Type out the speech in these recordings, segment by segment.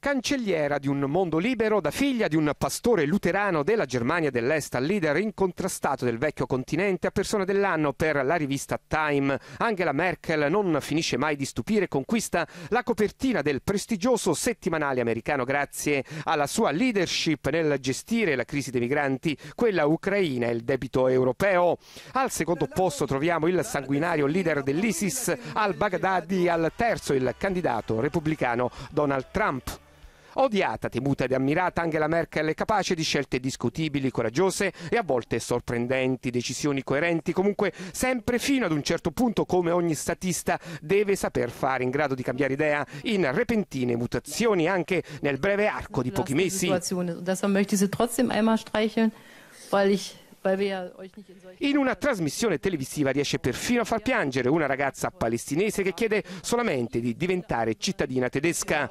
Cancelliera di un mondo libero, da figlia di un pastore luterano della Germania dell'Est al leader incontrastato del vecchio continente a persona dell'anno per la rivista Time, Angela Merkel non finisce mai di stupire e conquista la copertina del prestigioso settimanale americano grazie alla sua leadership nel gestire la crisi dei migranti, quella ucraina e il debito europeo. Al secondo posto troviamo il sanguinario leader dell'ISIS al Baghdadi, al terzo il candidato repubblicano Donald Trump. Odiata, temuta ed ammirata, Angela Merkel è capace di scelte discutibili, coraggiose e a volte sorprendenti, decisioni coerenti, comunque sempre fino ad un certo punto, come ogni statista deve saper fare, in grado di cambiare idea in repentine mutazioni anche nel breve arco di pochi mesi. In una trasmissione televisiva riesce perfino a far piangere una ragazza palestinese che chiede solamente di diventare cittadina tedesca.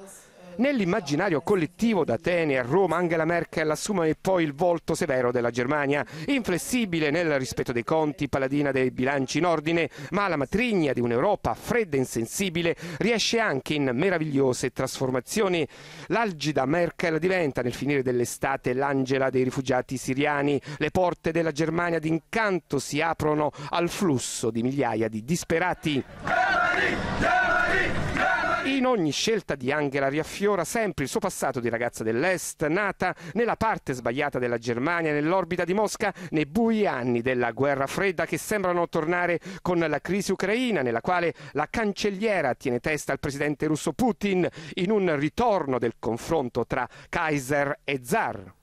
Nell'immaginario collettivo d'Atene a Roma Angela Merkel assume poi il volto severo della Germania, inflessibile nel rispetto dei conti, paladina dei bilanci in ordine, ma la matrigna di un'Europa fredda e insensibile riesce anche in meravigliose trasformazioni. L'algida Merkel diventa nel finire dell'estate l'angela dei rifugiati siriani, le porte della Germania d'incanto si aprono al flusso di migliaia di disperati. Germany, Germany, Germany! In ogni scelta di Angela riaffiora sempre il suo passato di ragazza dell'Est, nata nella parte sbagliata della Germania, nell'orbita di Mosca, nei bui anni della guerra fredda che sembrano tornare con la crisi ucraina, nella quale la cancelliera tiene testa al presidente russo Putin in un ritorno del confronto tra Kaiser e Zar.